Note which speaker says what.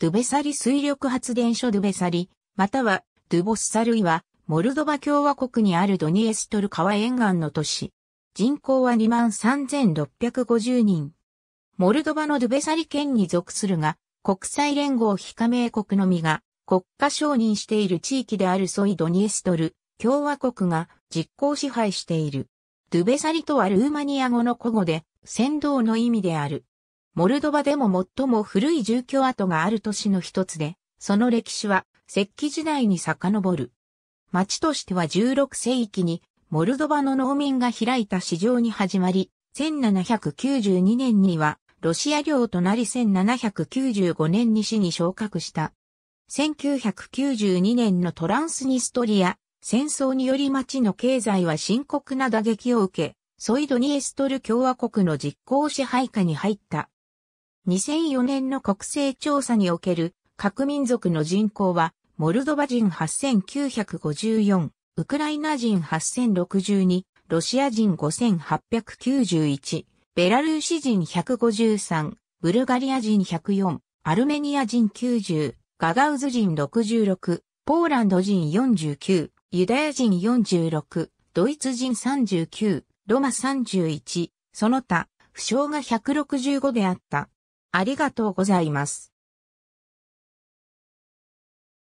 Speaker 1: ドゥベサリ水力発電所ド
Speaker 2: ゥ
Speaker 3: ベサリ、またはドゥボッサルイは、モルドバ共和国にあるドニエストル川沿岸の都市。人口は23,650人。モルドバのドゥベサリ県に属するが、国際連合非加盟国のみが国家承認している地域であるソイドニエストル共和国が実効支配している。ドゥベサリとはルーマニア語の古語で、先導の意味である。モルドバでも最も古い住居跡がある都市の一つで、その歴史は石器時代に遡る。町としては16世紀にモルドバの農民が開いた市場に始まり、1792年にはロシア領となり1795年に市に昇格した。1992年のトランスニストリア戦争により町の経済は深刻な打撃を受け、ソイドニエストル共和国の実効支配下に入った。2004年の国勢調査における各民族の人口は、モルドバ人8954、ウクライナ人8062、ロシア人5891、ベラルーシ人153、ブルガリア人104、アルメニア人90、ガガウズ人66、ポーランド人49、ユダヤ人46、ドイツ人39、ロマ31、その他、負傷が165
Speaker 2: で
Speaker 1: あった。ありがとうございます。